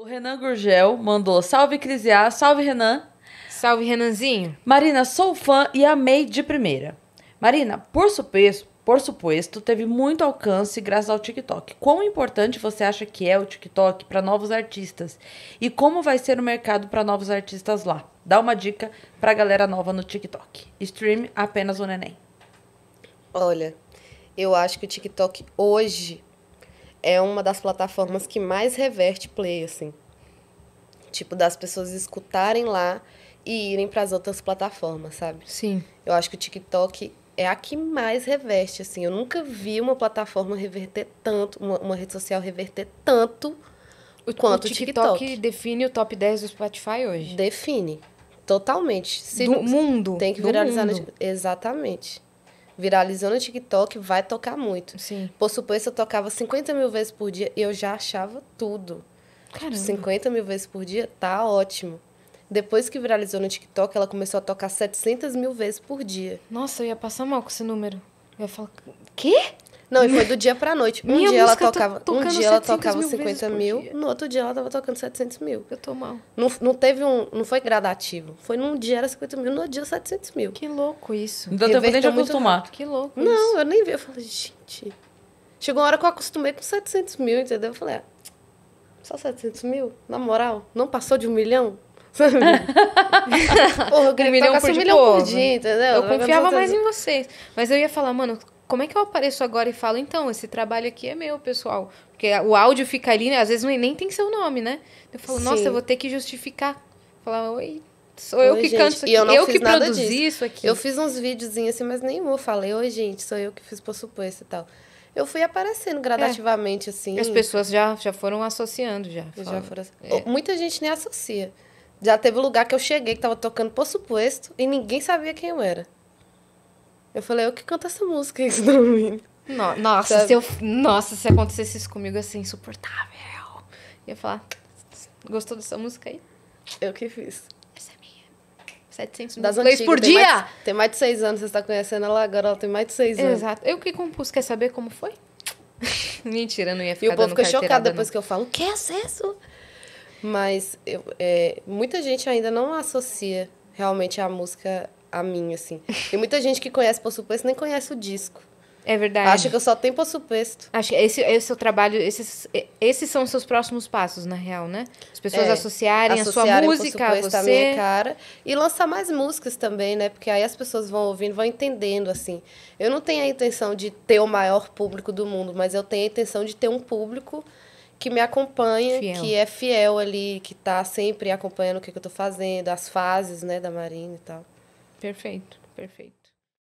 O Renan Gurgel mandou salve Crisiá, salve Renan. Salve Renanzinho. Marina, sou fã e amei de primeira. Marina, por suposto, por suposto, teve muito alcance graças ao TikTok. Quão importante você acha que é o TikTok para novos artistas? E como vai ser o mercado para novos artistas lá? Dá uma dica para a galera nova no TikTok. Stream apenas o neném. Olha, eu acho que o TikTok hoje é uma das plataformas que mais reverte play, assim. Tipo, das pessoas escutarem lá e irem para as outras plataformas, sabe? Sim. Eu acho que o TikTok é a que mais reverte, assim. Eu nunca vi uma plataforma reverter tanto, uma, uma rede social reverter tanto o, quanto o TikTok. O TikTok define o top 10 do Spotify hoje. Define. Totalmente. Se do mundo. Tem que viralizar. No, exatamente viralizou no TikTok, vai tocar muito. Sim. Por suposto, eu tocava 50 mil vezes por dia e eu já achava tudo. Caramba. 50 mil vezes por dia tá ótimo. Depois que viralizou no TikTok, ela começou a tocar 700 mil vezes por dia. Nossa, eu ia passar mal com esse número. Eu ia falar, quê? Não, e foi do dia pra noite. Um Minha dia ela tocava, um dia ela tocava 50 mil, no outro dia ela tava tocando 700 mil. Eu tô mal. Não, não teve um, não foi gradativo. Foi num dia era 50 mil, no outro dia 700 mil. Que louco isso. Não deu tempo nem de acostumar. Rápido. Que louco Não, eu nem vi. Eu falei, gente... Chegou uma hora que eu acostumei com 700 mil, entendeu? Eu falei, ah, só 700 mil? Na moral, não passou de um milhão? Porra, eu queria um milhão, por, um milhão por dia, entendeu? Eu confiava mais em vocês. Mas eu ia falar, mano, como é que eu apareço agora e falo, então, esse trabalho aqui é meu, pessoal? Porque o áudio fica ali, né? às vezes nem tem seu nome, né? Eu falo, Sim. nossa, eu vou ter que justificar. Falar, oi, sou eu que gente, canto isso aqui, eu, eu que produzi disso. isso aqui. Eu fiz uns videozinhos assim, mas nenhum eu falei, oi, gente, sou eu que fiz por suposto e tal. Eu fui aparecendo gradativamente, é. assim. As pessoas já, já foram associando, já. já foram, é. Muita gente nem associa. Já teve lugar que eu cheguei que tava tocando por suposto e ninguém sabia quem eu era. Eu falei, eu que canto essa música, isso não me... No, nossa, se eu, nossa, se acontecesse isso comigo, ia ser insuportável. ia falar, gostou dessa música aí? Eu que fiz. Essa é minha. 700 mil plays por tem dia! Mais, tem mais de seis anos, você está conhecendo ela agora, ela tem mais de seis anos. Exato. Eu que compus, quer saber como foi? Mentira, não ia ficar E o povo fica chocado depois não. que eu falo, o que é acesso? Mas eu, é, muita gente ainda não associa realmente a música a mim, assim. Tem muita gente que conhece Poço Pesto nem conhece o disco. É verdade. Acha que eu só tenho Poço Pesto. Acho que esse, esse é o seu trabalho, esses, esses são os seus próximos passos, na real, né? As pessoas é, associarem, associarem, a sua música, a você. A minha cara. E lançar mais músicas também, né? Porque aí as pessoas vão ouvindo, vão entendendo, assim. Eu não tenho a intenção de ter o maior público do mundo, mas eu tenho a intenção de ter um público que me acompanha, fiel. que é fiel ali, que tá sempre acompanhando o que, que eu tô fazendo, as fases, né, da Marina e tal. Perfeito, perfeito.